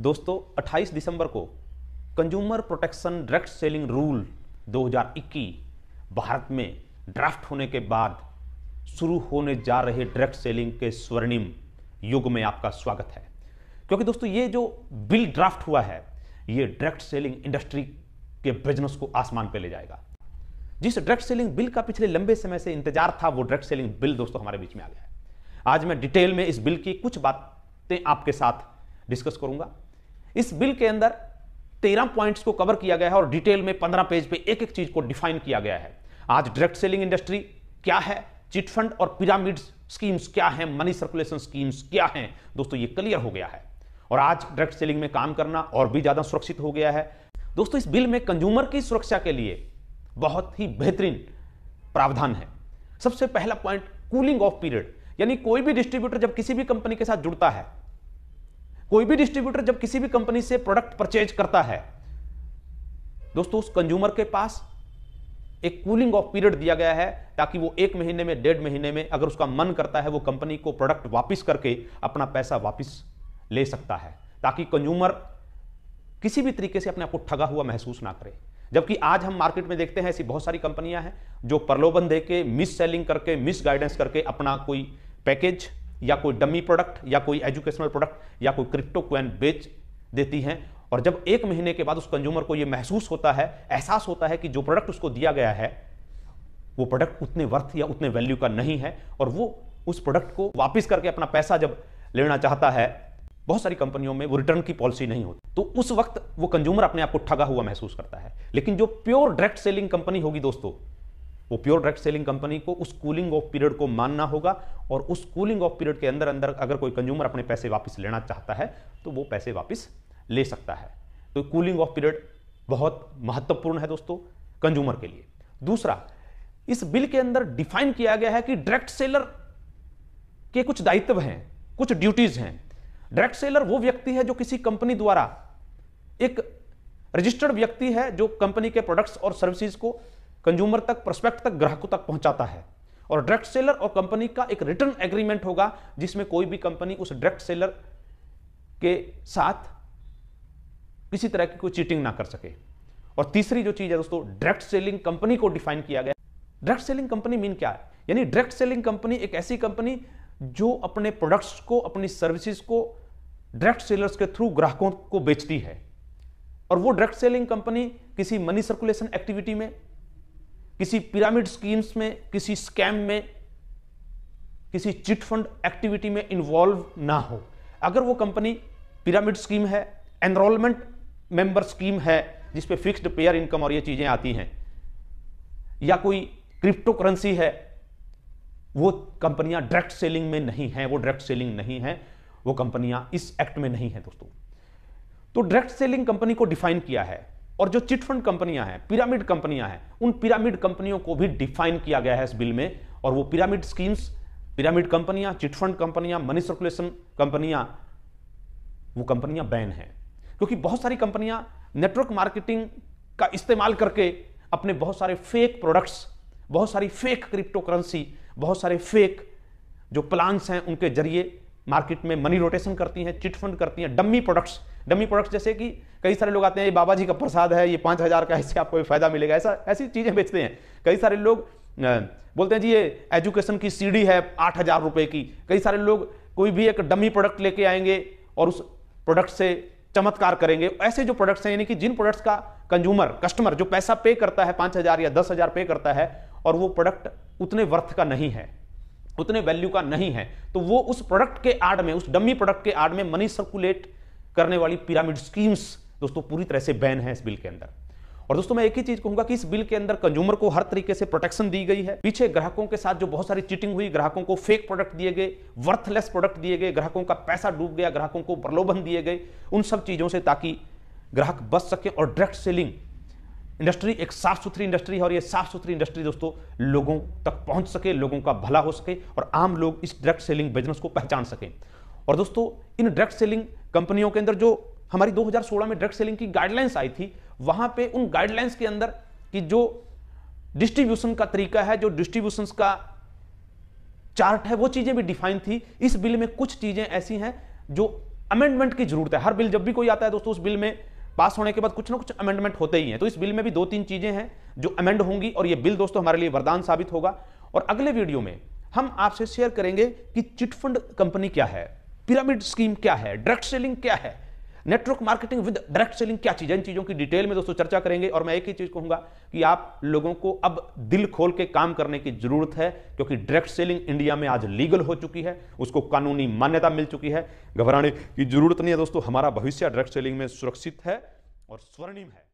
दोस्तों 28 दिसंबर को consumer protection direct selling rule 2021 Bharat में ड्राफ्ट होने के बाद शुरू होने जा रहे डायरेक्ट सेलिंग के स्वर्णिम युग में आपका स्वागत है क्योंकि दोस्तों ये जो बिल ड्राफ्ट हुआ है ये डायरेक्ट सेलिंग इंडस्ट्री के बिजनेस को आसमान पर ले जाएगा जिस डायरेक्ट सेलिंग बिल का पिछले लंबे समय से इंतजार था वो डायरेक्ट सेलिंग बिल दोस्तों हमारे बीच में आ गया है आज मैं डिटेल में इस बिल की कुछ बातें आपके साथ डिस्कस करूंगा इस बिल के अंदर तेरह पॉइंट्स को कवर किया गया है और डिटेल में पंद्रह पेज पे एक एक चीज को डिफाइन किया गया है आज डायरेक्ट सेलिंग इंडस्ट्री क्या है चिटफंड और पिरामिड स्कीम्स क्या हैं मनी सर्कुलेशन स्कीम्स क्या हैं दोस्तों ये क्लियर हो गया है और आज डायरेक्ट सेलिंग में काम करना और भी ज्यादा सुरक्षित हो गया है दोस्तों इस बिल में कंज्यूमर की सुरक्षा के लिए बहुत ही बेहतरीन प्रावधान है सबसे पहला पॉइंट कूलिंग ऑफ पीरियड यानी कोई भी डिस्ट्रीब्यूटर जब किसी भी कंपनी के साथ जुड़ता है कोई भी डिस्ट्रीब्यूटर जब किसी भी कंपनी से प्रोडक्ट परचेज करता है दोस्तों उस कंज्यूमर के पास एक कूलिंग ऑफ पीरियड दिया गया है ताकि वो एक महीने में डेढ़ महीने में अगर उसका मन करता है वो कंपनी को प्रोडक्ट वापस करके अपना पैसा वापस ले सकता है ताकि कंज्यूमर किसी भी तरीके से अपने आप को ठगा हुआ महसूस ना करे जबकि आज हम मार्केट में देखते हैं ऐसी बहुत सारी कंपनियां हैं जो प्रलोभन दे के मिस सेलिंग करके मिस गाइडेंस करके अपना कोई पैकेज या कोई डमी प्रोडक्ट या कोई एजुकेशनल प्रोडक्ट या कोई क्रिप्टो क्वेन बेच देती हैं और जब एक महीने के बाद उस कंज्यूमर को यह महसूस होता है एहसास होता है कि जो प्रोडक्ट उसको दिया गया है वो प्रोडक्ट उतने वर्थ या उतने वैल्यू का नहीं है और वो उस प्रोडक्ट को वापस करके अपना पैसा जब लेना चाहता है बहुत सारी कंपनियों में वो रिटर्न की पॉलिसी नहीं होती तो उस वक्त वो कंज्यूमर अपने आप को ठगा हुआ महसूस करता है लेकिन जो प्योर डायरेक्ट सेलिंग कंपनी होगी दोस्तों वो प्योर डायरेक्ट सेलिंग कंपनी को उस कूलिंग ऑफ पीरियड को मानना होगा और उस कूलिंग ऑफ पीरियड के अंदर अंदर अगर कोई कंज्यूमर अपने पैसे वापस लेना चाहता है तो वो पैसे वापस ले सकता है तो कूलिंग ऑफ पीरियड बहुत महत्वपूर्ण है दोस्तों कंज्यूमर के लिए दूसरा इस बिल के अंदर डिफाइन किया गया है कि डायरेक्ट सेलर के कुछ दायित्व हैं कुछ ड्यूटीज हैं डायरेक्ट सेलर वो व्यक्ति है जो किसी कंपनी द्वारा एक रजिस्टर्ड व्यक्ति है जो कंपनी के प्रोडक्ट्स और सर्विसेज को कंज्यूमर तक प्रोस्पेक्ट तक ग्राहकों तक पहुंचाता है और डायरेक्ट सेलर और कंपनी का एक रिटर्न एग्रीमेंट होगा जिसमें कोई भी कंपनी उस डायरेक्ट सेलर के साथ किसी तरह की कोई चीटिंग ना कर सके और तीसरी जो चीज है दोस्तों डायरेक्ट सेलिंग कंपनी को डिफाइन किया गया डायरेक्ट सेलिंग कंपनी मीन क्या है यानी डायरेक्ट सेलिंग कंपनी एक ऐसी कंपनी जो अपने प्रोडक्ट्स को अपनी सर्विसेज को डायरेक्ट सेलर्स के थ्रू ग्राहकों को बेचती है और वो डायरेक्ट सेलिंग कंपनी किसी मनी सर्कुलेशन एक्टिविटी में किसी पिरामिड स्कीम्स में किसी स्कैम में किसी चिट फंड एक्टिविटी में इन्वॉल्व ना हो अगर वो कंपनी पिरामिड स्कीम है एनरोलमेंट मेंबर स्कीम है जिसपे फिक्स्ड पेयर इनकम और ये चीज़ें आती हैं या कोई क्रिप्टो करेंसी है वो कंपनियां डायरेक्ट सेलिंग में नहीं है वो डायरेक्ट सेलिंग नहीं है वो कंपनियां इस एक्ट में नहीं है दोस्तों तो डायरेक्ट सेलिंग कंपनी को डिफाइन किया है और जो चिटफंड कंपनियां हैं पिरामिड कंपनियां हैं उन पिरामिड कंपनियों को भी डिफाइन किया गया है इस बिल में और वो पिरामिड स्कीम्स पिरामिड कंपनियां चिटफंड कंपनियां मनी सर्कुलेशन कंपनियां वो कंपनियां बैन हैं क्योंकि बहुत सारी कंपनियां नेटवर्क मार्केटिंग का इस्तेमाल करके अपने बहुत सारे फेक प्रोडक्ट्स बहुत सारी फेक क्रिप्टो करेंसी बहुत सारे फेक जो प्लान्स हैं उनके जरिए मार्केट में मनी रोटेशन करती हैं चिटफंड करती हैं डम्मी प्रोडक्ट्स डमी प्रोडक्ट्स जैसे कि कई सारे लोग आते हैं ये बाबा जी का प्रसाद है ये पाँच हज़ार का इससे आपको फायदा मिलेगा ऐसा ऐसी चीज़ें बेचते हैं कई सारे लोग बोलते हैं जी ये एजुकेशन की सीढ़ी है आठ हज़ार रुपये की कई सारे लोग कोई भी एक डमी प्रोडक्ट लेके आएंगे और उस प्रोडक्ट से चमत्कार करेंगे ऐसे जो प्रोडक्ट्स हैं यानी कि जिन प्रोडक्ट्स का कंज्यूमर कस्टमर जो पैसा पे करता है पाँच हज़ार या दस हज़ार पे करता है और वो प्रोडक्ट उतने वर्थ का नहीं है उतने वैल्यू का नहीं है तो वो उस प्रोडक्ट के आड़ में उस डमी प्रोडक्ट के आड़ में मनी सर्कुलेट करने वाली पिरामिड स्कीम्स दोस्तों पूरी तरह से बैन है इस बिल के अंदर और दोस्तों मैं एक ही चीज कहूंगा कि इस बिल के अंदर कंज्यूमर को हर तरीके से प्रोटेक्शन दी गई है पीछे ग्राहकों के साथ जो बहुत सारी चीटिंग हुई ग्राहकों को फेक प्रोडक्ट दिए गए वर्थलेस प्रोडक्ट दिए गए ग्राहकों का पैसा डूब गया ग्राहकों को प्रलोभन दिए गए उन सब चीजों से ताकि ग्राहक बच सके और डायरेक्ट सेलिंग इंडस्ट्री एक साफ सुथरी इंडस्ट्री है और ये साफ सुथरी इंडस्ट्री दोस्तों लोगों तक पहुंच सके लोगों का भला हो सके और आम लोग इस डायरेक्ट सेलिंग बिजनेस को पहचान सकें और दोस्तों इन ड्रग सेलिंग कंपनियों के अंदर जो हमारी 2016 में ड्रग सेलिंग की गाइडलाइंस आई थी वहां पे उन गाइडलाइंस के अंदर कि जो डिस्ट्रीब्यूशन का तरीका है जो डिस्ट्रीब्यूशन का चार्ट है वो चीजें भी डिफाइन थी इस बिल में कुछ चीजें ऐसी हैं जो अमेंडमेंट की जरूरत है हर बिल जब भी कोई आता है दोस्तों उस बिल में पास होने के बाद कुछ ना कुछ अमेंडमेंट होते ही हैं तो इस बिल में भी दो तीन चीजें हैं जो अमेंड होंगी और ये बिल दोस्तों हमारे लिए वरदान साबित होगा और अगले वीडियो में हम आपसे शेयर करेंगे कि चिटफंड कंपनी क्या है पिरामिड स्कीम क्या है ड्रग सेलिंग क्या है network marketing with direct selling क्या चीज है इन चीजों की डिटेल में दोस्तों चर्चा करेंगे और मैं एक ही चीज कहूंगा कि आप लोगों को अब दिल खोल के काम करने की जरूरत है क्योंकि डायरेक्ट सेलिंग इंडिया में आज लीगल हो चुकी है उसको कानूनी मान्यता मिल चुकी है घबराने की जरूरत नहीं है दोस्तों हमारा भविष्य डायरेक्ट सेलिंग में सुरक्षित है और स्वर्णिम है